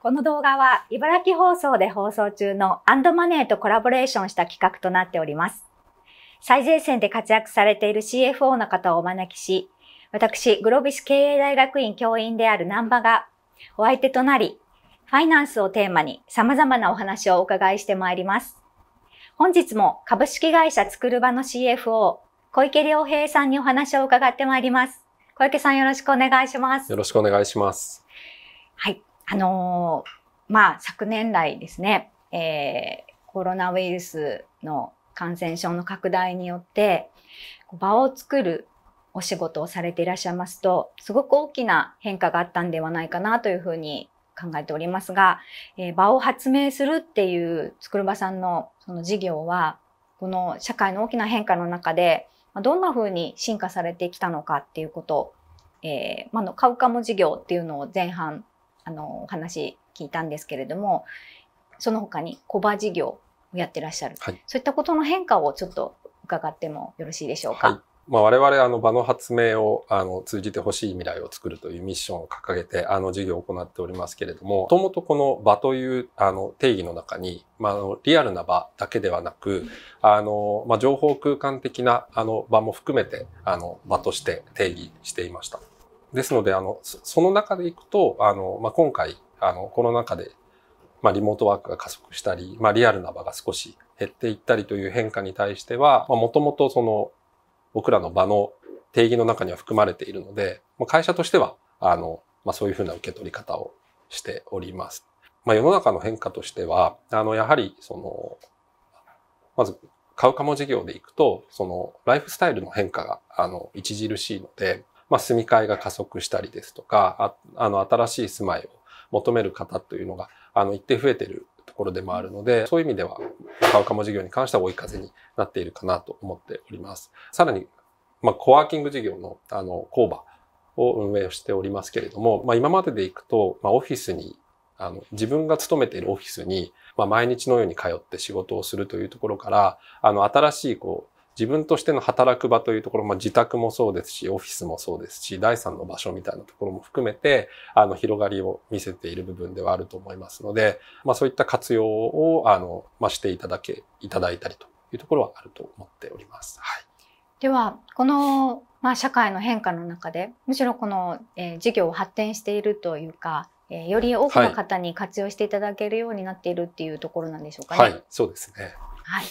この動画は茨城放送で放送中のアンドマネーとコラボレーションした企画となっております。最前線で活躍されている CFO の方をお招きし、私、グロービス経営大学院教員である南波がお相手となり、ファイナンスをテーマに様々なお話をお伺いしてまいります。本日も株式会社作る場の CFO、小池良平さんにお話を伺ってまいります。小池さんよろしくお願いします。よろしくお願いします。はい。あのー、まあ、昨年来ですね、えー、コロナウイルスの感染症の拡大によって、場を作るお仕事をされていらっしゃいますと、すごく大きな変化があったんではないかなというふうに考えておりますが、えー、場を発明するっていうつくるばさんのその事業は、この社会の大きな変化の中で、どんなふうに進化されてきたのかっていうことを、えーまあ、カウカモ事業っていうのを前半あのお話聞いたんですけれどもその他にコバ事業をやってらっしゃる、はい、そういったことの変化をちょっと伺ってもよろしいでしょうか。はいまあ、我々あの場の発明をあの通じてほしい未来を作るというミッションを掲げてあの授業を行っておりますけれども、もともとこの場というあの定義の中に、まあ、あのリアルな場だけではなく、あのまあ、情報空間的なあの場も含めてあの場として定義していました。ですので、あのその中でいくと、あのまあ、今回あのコロナ禍でまあ、リモートワークが加速したり、まあ、リアルな場が少し減っていったりという変化に対しては、もともとその僕らの場の定義の中には含まれているので、ま会社としては、あの、まあ、そういうふうな受け取り方をしております。まあ、世の中の変化としては、あの、やはり、その、まず、買うかも事業で行くと、その、ライフスタイルの変化が、あの、著しいので、まあ、住み替えが加速したりですとか、ああの、新しい住まいを求める方というのが、あの、一定増えてるところでもあるので、そういう意味では、カワカモ事業に関しては追い風になっているかなと思っております。さらに、まあ、コワーキング事業の、あの、工場を運営しておりますけれども、まあ、今までで行くと、まあ、オフィスにあの、自分が勤めているオフィスに、まあ、毎日のように通って仕事をするというところから、あの、新しい、こう、自分としての働く場というところ、まあ、自宅もそうですし、オフィスもそうですし、第三の場所みたいなところも含めて、あの、広がりを見せている部分ではあると思いますので、まあ、そういった活用を、あの、まあ、していただけ、いただいたりというところはあると思っております。はい。では、この、まあ、社会の変化の中で、むしろこの、えー、事業を発展しているというか、えー、より多くの方に活用していただけるようになっているっていうところなんでしょうかね。はい、はい、そうですね。はい。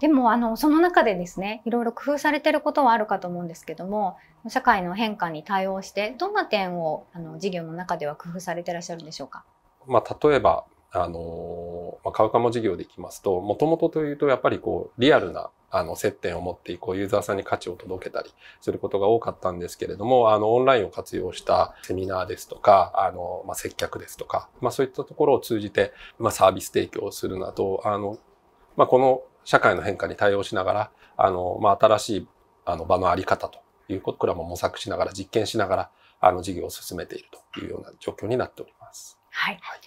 でもあのその中でですねいろいろ工夫されてることはあるかと思うんですけども社会の変化に対応してどんな点をあの事業の中では工夫されてらっしゃるんでしょうか、まあ、例えばあの、まあ、カウカモ事業でいきますともともとというとやっぱりこうリアルなあの接点を持ってこうユーザーさんに価値を届けたりすることが多かったんですけれどもあのオンラインを活用したセミナーですとかあの、まあ、接客ですとか、まあ、そういったところを通じて、まあ、サービス提供するなどあの、まあ、この社会の変化に対応しながら、あの、まあ、新しいあの場のあり方ということ、こらも模索しながら、実験しながら、あの事業を進めているというような状況になっております。はい。はい、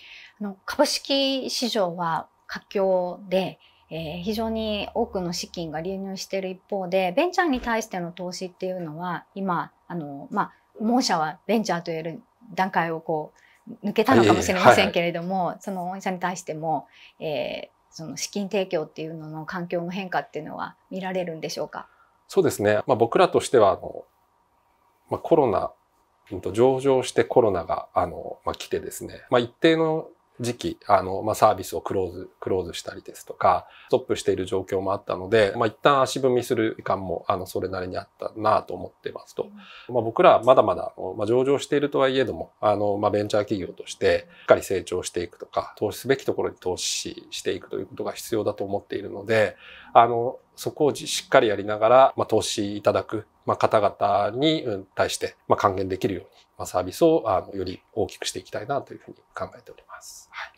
あの株式市場は活況で、えー、非常に多くの資金が流入している一方で、ベンチャーに対しての投資っていうのは、今、あの、まあ、御者はベンチャーと言える段階をこう、抜けたのかもしれませんけれども、はいはい、その御社に対しても、えその資金提供っていうのの環境の変化っていうのは見られるんでしょうかそうですね、まあ、僕らとしてはあの、まあ、コロナ上場してコロナがあの、まあ、来てですね、まあ、一定の時期、あの、まあ、サービスをクローズ、クローズしたりですとか、ストップしている状況もあったので、まあ、一旦足踏みする時間も、あの、それなりにあったなと思ってますと。うん、まあ、僕らはまだまだ、まあ、上場しているとはいえども、あの、まあ、ベンチャー企業として、しっかり成長していくとか、投資すべきところに投資していくということが必要だと思っているので、あの、そこをしっかりやりながら、まあ、投資いただくまあ、方々に対して、まあ、還元できるように、まあ、サービスをあのより大きくしていきたいなというふうに考えております。はい、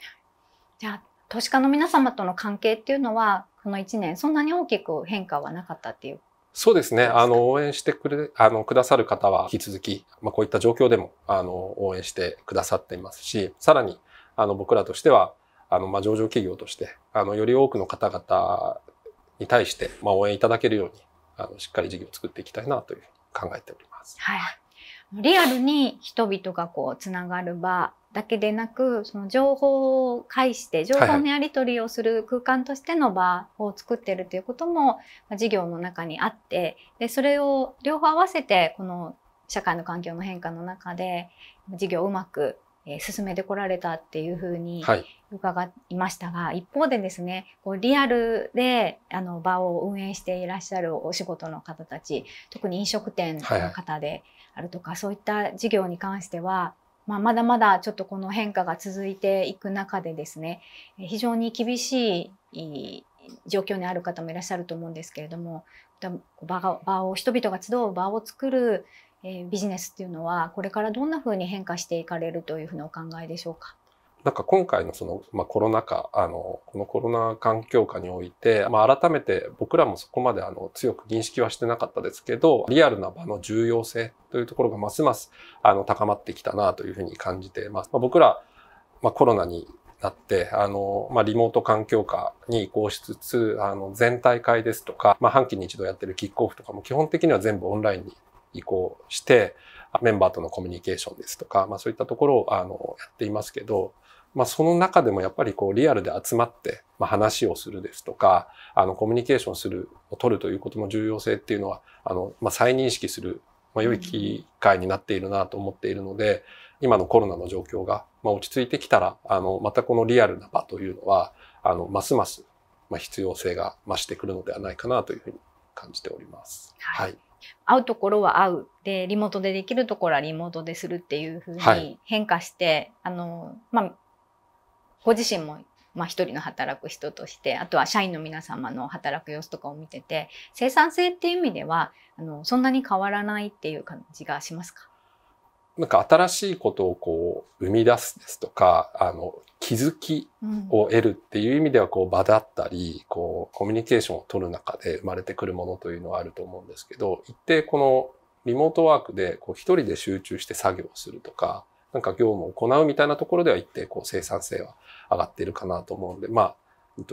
じゃあ投資家の皆様との関係っていうのはこの1年そんなに大きく変化はなかったっていうそうですね。あの、応援してくれ、あの、くださる方は引き続き、まあ、こういった状況でも、あの、応援してくださっていますし、さらに、あの、僕らとしては、あの、まあ、上場企業として、あの、より多くの方々に対して、まあ、応援いただけるように、あのしっかり事業を作っていきたいなという考えております。はい、リアルに人々がこうつながる場だけでなくその情報を介して情報のやり取りをする空間としての場を作ってるということも、ま事業の中にあってでそれを両方合わせてこの社会の環境の変化の中で事業をうまくえー、進めてこられたっていうふうに伺いましたが、はい、一方でですねこうリアルであの場を運営していらっしゃるお仕事の方たち特に飲食店の方であるとか、はいそういった事業に関しては、まあ、まだまだちょっとこの変化が続いていく中でですね非常に厳しい状況にある方もいらっしゃると思うんですけれども場を人々が集う場を作るえー、ビジネスっていうのはこれからどんなふうに変化していかれるというふうなお考えでしょうか。なんか今回のその、まあ、コロナ禍あのこのコロナ環境下において、まあ、改めて僕らもそこまであの強く認識はしてなかったですけどリアルな場の重要性というところがますますあの高まってきたなというふうに感じています。まあ、僕ら、まあ、コロナになって、あの、まあ、リモート環境下に移行しつつ、あの、全体会ですとか、まあ、半期に一度やってるキックオフとかも基本的には全部オンラインに移行して、メンバーとのコミュニケーションですとか、まあそういったところをあのやっていますけど、まあその中でもやっぱりこうリアルで集まって、まあ、話をするですとか、あのコミュニケーションする、を取るということの重要性っていうのは、あの、まあ再認識する、まあ良い機会になっているなと思っているので、今のコロナの状況が、まあ、落ち着いてきたら、あの、またこのリアルな場というのは、あの、ますます、まあ、必要性が増してくるのではないかなというふうに感じております。はい、はい会うところは会うでリモートでできるところはリモートでするっていうふうに変化して、はい、あのまあ、ご自身もまあ、一人の働く人としてあとは社員の皆様の働く様子とかを見てて生産性っていう意味ではあのそんなに変わらないっていう感じがしますかなんか新しいことをこう生み出すですとか、あの、気づきを得るっていう意味ではこう場だったり、こうコミュニケーションを取る中で生まれてくるものというのはあると思うんですけど、一定このリモートワークでこう一人で集中して作業するとか、なんか業務を行うみたいなところでは一定こう生産性は上がっているかなと思うんで、まあ、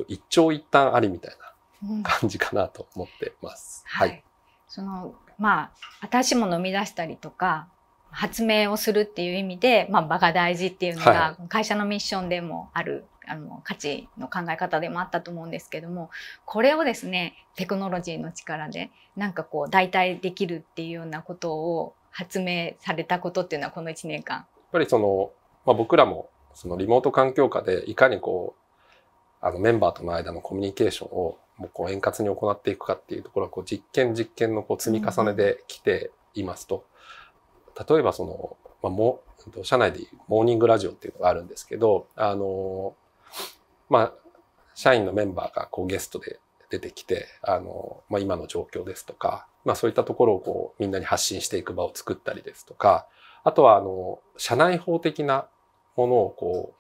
一長一短ありみたいな感じかなと思ってます。うん、はい。その、まあ、新しいものを生み出したりとか、発明をするっていう意味で、まあ、場が大事っていうのが、会社のミッションでもある、はい、あの価値の考え方でもあったと思うんですけどもこれをですねテクノロジーの力でなんかこう代替できるっていうようなことを発明されたことっていうのはこの1年間。やっぱりその、まあ、僕らもそのリモート環境下でいかにこうあのメンバーとの間のコミュニケーションをもうこう円滑に行っていくかっていうところはこう実験実験のこう積み重ねできていますと。うん例えばその、まあ、も社内でモーニングラジオっていうのがあるんですけど、あの、まあ、社員のメンバーがこうゲストで出てきて、あの、まあ、今の状況ですとか、まあ、そういったところをこうみんなに発信していく場を作ったりですとか、あとはあの、社内法的なものをこ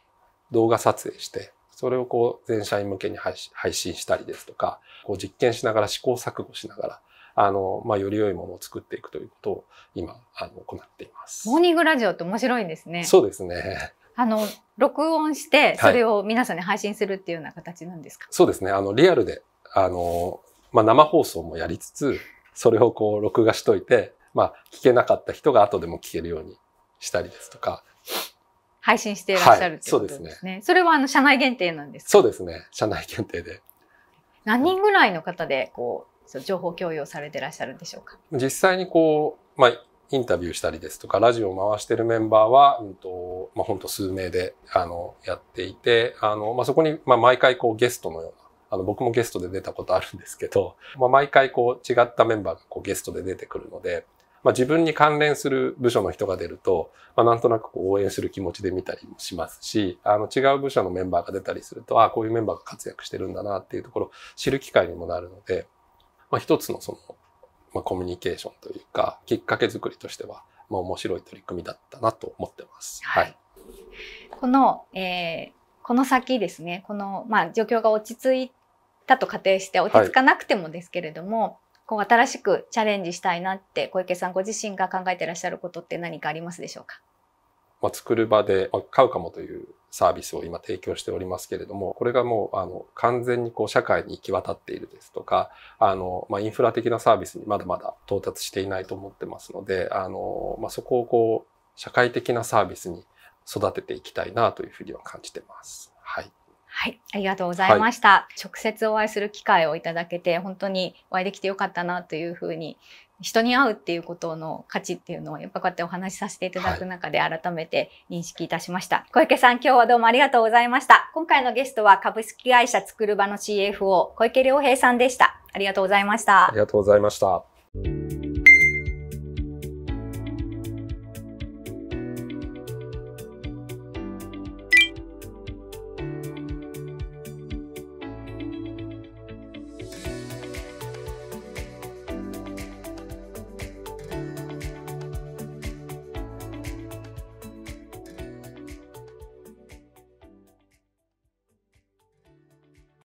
う動画撮影して、それをこう全社員向けに配信したりですとか、こう実験しながら試行錯誤しながら、あの、まあ、より良いものを作っていくということを今、あの、行っています。モーニングラジオって面白いんですね。そうですね。あの、録音して、それを皆さんに配信するっていうような形なんですか、はい、そうですね。あの、リアルで、あの、まあ、生放送もやりつつ、それをこう、録画しといて、まあ、聞けなかった人が後でも聞けるようにしたりですとか。配信していらっしゃるってことですね。はい、そすねそれはあの社内限定なんですそうですね。社内限定で。何人ぐらいの方でこう、そ情報共有されてらっしゃるんでしょうか実際にこう、まあ、インタビューしたりですとか、ラジオを回してるメンバーは、うんとまあ、ほんと数名であのやっていて、あのまあ、そこに、まあ、毎回こうゲストのような、あの僕もゲストで出たことあるんですけど、まあ、毎回こう違ったメンバーがこうゲストで出てくるので、まあ、自分に関連する部署の人が出ると、まあ、なんとなくこう応援する気持ちで見たりもしますし、あの違う部署のメンバーが出たりすると、ああ、こういうメンバーが活躍してるんだなっていうところを知る機会にもなるので、まあ、一つのその、まあ、コミュニケーションというか、きっかけ作りとしては、まあ、面白い取り組みだったなと思ってます。はい。はい、この、えー、この先ですね、この、まあ、状況が落ち着いたと仮定して、落ち着かなくてもですけれども、はい、こう新しくチャレンジしたいなって小池さんご自身が考えてらっしゃることって何かありますでしょうかまあ、作る場で、あ、買うかもというサービスを今提供しておりますけれども、これがもう、あの、完全にこう、社会に行き渡っているですとか、あの、まあ、インフラ的なサービスにまだまだ到達していないと思ってますので、あの、まあ、そこをこう、社会的なサービスに育てていきたいなというふうには感じてます。はい。はい、ありがとうございました、はい、直接お会いする機会をいただけて、本当にお会いできてよかったなというふうに人に会うっていうことの価値っていうのをやっぱこうやってお話しさせていただく中で改めて認識いたしました、はい、小池さん今日はどうもありがとうございました今回のゲストは株式会社つくる場の CFO 小池良平さんでしたありがとうございましたありがとうございました